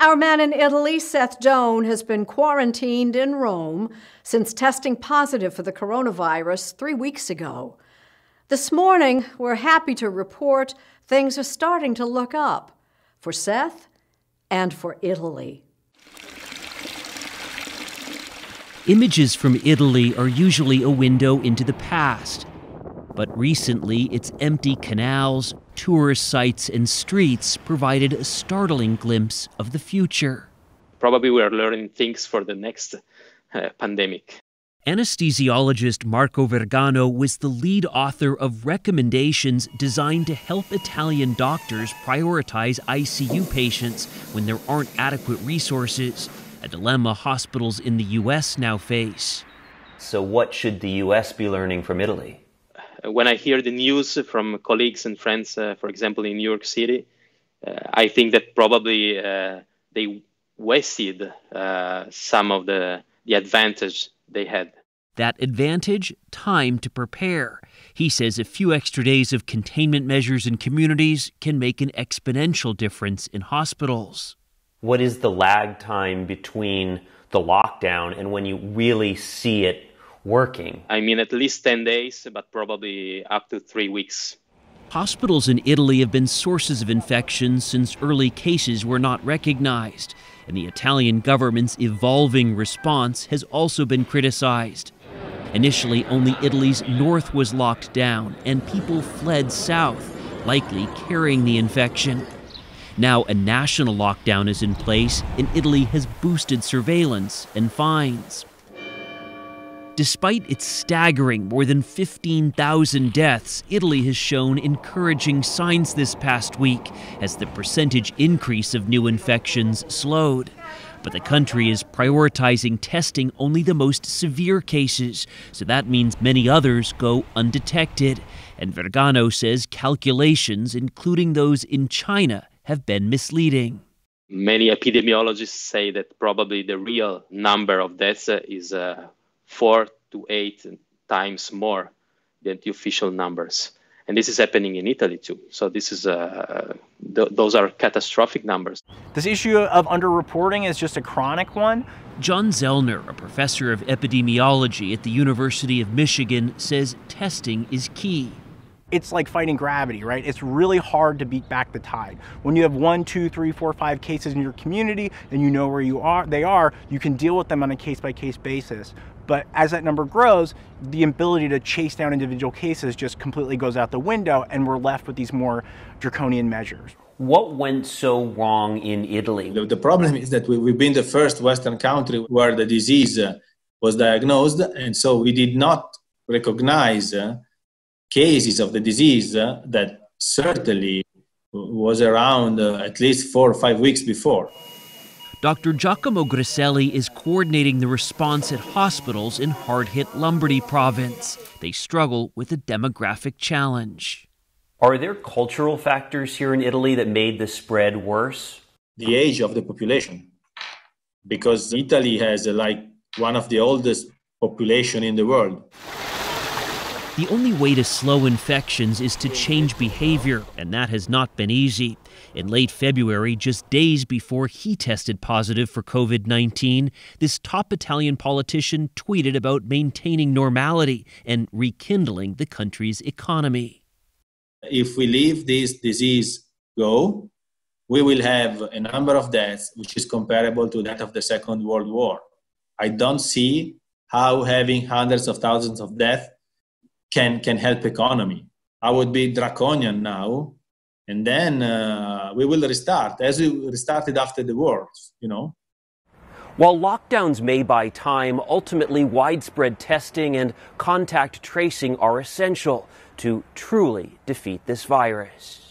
Our man in Italy, Seth Doane, has been quarantined in Rome since testing positive for the coronavirus three weeks ago. This morning, we're happy to report things are starting to look up for Seth and for Italy. Images from Italy are usually a window into the past. But recently, its empty canals, tourist sites, and streets provided a startling glimpse of the future. Probably we are learning things for the next uh, pandemic. Anesthesiologist Marco Vergano was the lead author of recommendations designed to help Italian doctors prioritize ICU patients when there aren't adequate resources, a dilemma hospitals in the U.S. now face. So, what should the U.S. be learning from Italy? Uh, when I hear the news from colleagues and friends, uh, for example, in New York City, uh, I think that probably they wasted some of the, the advantage they had. That advantage, time to prepare. He says a few extra days of containment measures in communities can make an exponential difference in hospitals. What is the lag time between the lockdown and when you really see it working? I mean, at least 10 days, but probably up to three weeks. Hospitals in Italy have been sources of infections since early cases were not recognized, and the Italian government's evolving response has also been criticized. Initially, only Italy's north was locked down, and people fled south, likely carrying the infection. Now, a national lockdown is in place, and Italy has boosted surveillance and fines. Despite its staggering more than 15,000 deaths, Italy has shown encouraging signs this past week as the percentage increase of new infections slowed. But the country is prioritizing testing only the most severe cases, so that means many others go undetected. And Vergano says calculations, including those in China, have been misleading many epidemiologists say that probably the real number of deaths is uh, four to eight times more than the official numbers. And this is happening in Italy too. So this is uh, th- those are catastrophic numbers. This issue of underreporting is just a chronic one. John Zellner, a professor of epidemiology at the University of Michigan, says testing is key it's like fighting gravity, right? It's really hard to beat back the tide. When you have one, two, three, four, five cases in your community and you know where you are, they are, you can deal with them on a case by case basis. But as that number grows, the ability to chase down individual cases just completely goes out the window and we're left with these more draconian measures. What went so wrong in Italy? The, problem is that we, have been the first Western country where the disease was diagnosed, and so we did not recognize uh, cases of the disease uh, that certainly was around uh, at least four or five weeks before. Dr. Giacomo Griselli is coordinating the response at hospitals in hard hit Lombardy province. They struggle with a demographic challenge. Are there cultural factors here in Italy that made the spread worse? The age of the population, because Italy has uh, like one of the oldest population in the world. The only way to slow infections is to change behavior, and that has not been easy. In late February, just days before he tested positive for COVID 19, this top Italian politician tweeted about maintaining normality and rekindling the country's economy. If we leave this disease go, we will have a number of deaths which is comparable to that of the Second World War. I don't see how having hundreds of thousands of deaths can can help economy. I would be draconian now, and then uh, we will restart as we restarted after the war. You know. While lockdowns may buy time, ultimately widespread testing and contact tracing are essential to truly defeat this virus.